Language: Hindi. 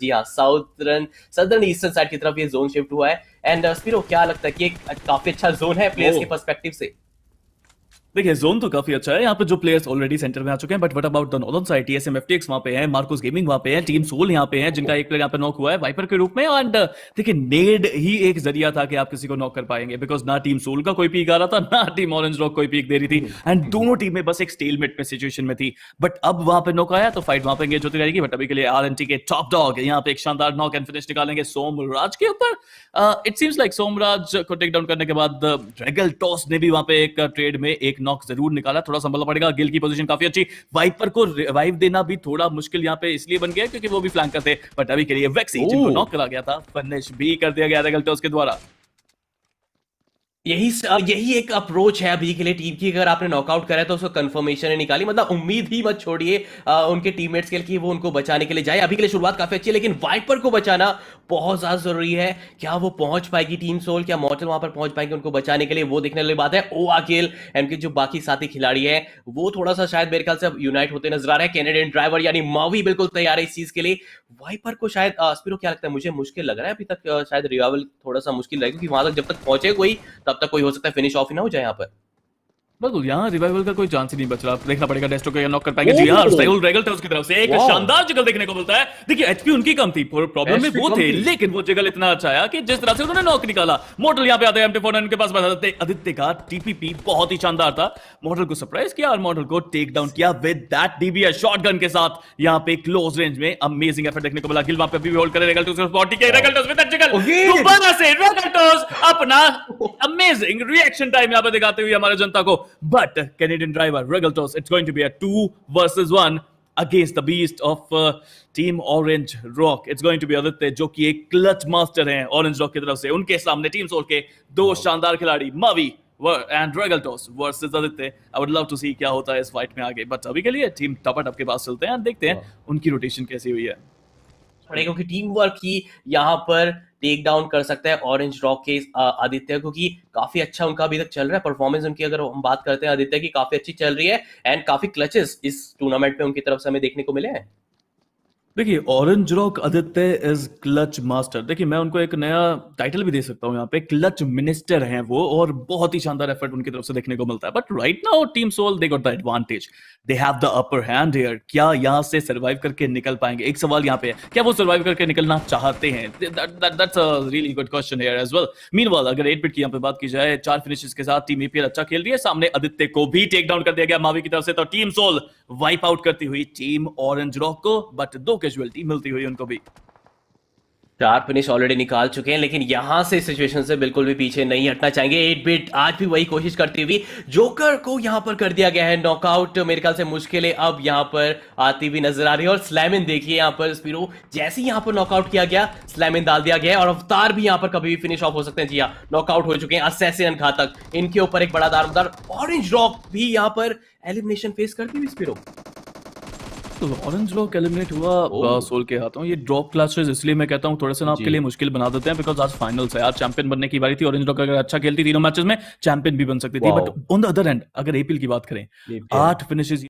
जी हाँ साउथर्न सदर्न ईस्टर्न साइड की तरफ ये जोन शिफ्ट हुआ है एंड स्पीरो uh, क्या लगता है कि एक काफी अच्छा जोन है प्लेयर्स oh। के पर्सपेक्टिव से देखिए जोन तो काफी अच्छा है यहाँ पे जो प्लेयर्स ऑलरेडी सेंटर में आ चुके हैं but what about the northern side TSM FTX वहां पे है मार्कोस गेमिंग वहां पे है टीम सोल यहाँ पे है जिनका एक प्लेयर यहाँ पे नॉक हुआ है वाइपर के रूप में एंड देखिए नेड ही एक जरिया था कि आप किसी को नॉक कर पाएंगे बिकॉज ना टीम सोल का कोई पीक आ रहा था ना टीम ऑरेंज रॉक कोई पीक दे रही थी एंड दोनों टीमें बस एक स्टेलमेट में सिचुएशन में थी बट अब वहां पे नॉक आया तो फाइट वहां पे एंगेज होती रहेगी बट अभी के लिए आर के टॉप डॉग यहाँ पे एक शानदार नॉक एंड फिनिश निकालेंगे सोमराज के ऊपर इट सीम्स लाइक सोमराज को टेक डाउन करने के बाद रेगल uh, टॉस ने भी वहां पे एक ट्रेड में एक नॉक जरूर निकाला थोड़ा संभलना पड़ेगा गिल की पोजीशन काफी अच्छी वाइपर को रिवाइव देना भी थोड़ा मुश्किल यहाँ पे इसलिए बन गया क्योंकि वो भी फ्लैंकर थे बट अभी के लिए वैक्सीन नॉक करा गया था फिनिश भी कर दिया गया था गलते उसके द्वारा यही यही एक अप्रोच है अभी के लिए टीम की अगर आपने नॉकआउट करा है तो उसको कंफर्मेशन है निकाली मतलब उम्मीद ही मत छोड़िए उनके टीममेट्स के लिए कि वो उनको बचाने के लिए जाए अभी के लिए शुरुआत काफी अच्छी है लेकिन वाइपर को बचाना बहुत ज्यादा जरूरी है क्या वो पहुंच पाएगी टीम सोल क्या मॉटल वहां पर पहुंच पाएंगे उनको बचाने के लिए वो देखने वाली बात है ओ अकेल एम के जो बाकी साथी खिलाड़ी है वो थोड़ा सा शायद मेरे ख्याल से यूनाइट होते नजर आ रहे हैं कैनेडियन ड्राइवर यानी मावी बिल्कुल तैयार है इस चीज के लिए वाइपर को शायद क्या लगता है मुझे मुश्किल लग रहा है अभी तक शायद रिवाइवल थोड़ा सा मुश्किल रहेगा क्योंकि वहां तक जब तक पहुंचे कोई तब तब तक कोई हो सकता है फिनिश ऑफ ही ना हो जाए यहाँ पर बिल्कुल यहाँ रिवाइवल का कोई चांस ही नहीं बच रहा देखना पड़ेगा डेस्टो को नॉक कर पाएंगे जी हाँ साइल रेगल तो था उसकी तरफ से एक शानदार जगह देखने को मिलता है देखिए एचपी उनकी कम थी प्रॉब्लम में वो थे लेकिन वो जगह इतना अच्छा आया कि जिस तरह से उन्होंने नॉक निकाला मॉडल यहाँ पे आते हैं उनके पास बताते आदित्य का टीपीपी बहुत ही शानदार था मॉडल को सरप्राइज किया और मॉडल को टेक डाउन किया विद दैट शॉर्ट गन के साथ यहाँ पे क्लोज रेंज में अमेजिंग एफर्ट देखने को मिला गिल वहां पर भी होल्ड करे रेगल टू विद मिरेकल दोबारा oh, से रगटोस अपना अमेजिंग रिएक्शन टाइम यहां पर दिखाते हुए हमारे जनता को but Canadian driver Regaltos it's going to be a 2 versus 1 against the beast of team orange rock it's going to be Aditya जो कि एक क्लच मास्टर हैं ऑरेंज रॉक की तरफ से उनके सामने टीम सोल के दो शानदार खिलाड़ी Mavi and Regaltos versus Aditya I would love to see क्या होता है इस फाइट में आगे बट अभी के लिए टीम टपट के पास चलते हैं एंड देखते हैं उनकी रोटेशन कैसी हुई है पड़ेगा क्योंकि टीम वर्क ही यहाँ पर टेक डाउन कर सकता है ऑरेंज रॉक के आदित्य क्योंकि काफी अच्छा उनका अभी तक चल रहा है परफॉर्मेंस उनकी अगर हम बात करते हैं आदित्य की काफी अच्छी चल रही है एंड काफी क्लचेस इस टूर्नामेंट में उनकी तरफ से हमें देखने को मिले हैं देखिए orange rock Aditya is clutch master देखिए मैं उनको एक नया टाइटल भी दे सकता हूँ यहाँ पे क्लच मिनिस्टर हैं वो और बहुत ही शानदार एफर्ट उनकी तरफ से देखने को मिलता है but right now team soul they got the advantage they have the upper hand here क्या यहाँ से सर्वाइव करके निकल पाएंगे एक सवाल यहाँ पे है क्या वो सर्वाइव करके निकलना चाहते हैं that's a really good question here as well meanwhile अगर एट बिट की यहाँ पे बात की जाए चार फिनिशेस के साथ टीम एपीएल अच्छा खेल रही है सामने आदित्य को भी टेक डाउन कर दिया गया मावी की तरफ से तो टीम सोल वाइप आउट करती हुई टीम ऑरेंज रॉक को बट दो कैजुअलिटी मिलती हुई उनको भी चार फिनिश ऑलरेडी निकाल चुके हैं लेकिन यहां से सिचुएशन से बिल्कुल भी पीछे नहीं हटना चाहेंगे एट बिट आज भी वही कोशिश करती हुई जोकर को यहां पर कर दिया गया है नॉकआउट मेरे ख्याल से मुश्किल है अब यहां पर आती हुई नजर आ रही है और स्लैमिन देखिए यहां पर स्पीरो जैसे ही यहां पर नॉकआउट किया गया स्लैमिन डाल दिया गया और अवतार भी यहां पर कभी भी फिनिश ऑफ हो सकते हैं जी हाँ नॉकआउट हो चुके हैं असैसिन घातक इनके ऊपर एक बड़ा दारदार ऑरेंज रॉक भी यहां पर एलिमिनेशन फेस करती हुई स्पीरो ऑरेंज लॉरेंस लॉक एलिमिनेट हुआ सोल के हाथों ये ड्रॉप क्लासेस इसलिए मैं कहता हूँ थोड़े से ना आपके लिए मुश्किल बना देते हैं बिकॉज आज फाइनल्स है आज चैंपियन बनने की बारी थी ऑरेंज लॉक अगर अच्छा खेलती तीनों मैचेस में चैंपियन भी बन सकती थी but on the other end अगर एपील की बात करें आठ फिनिशेज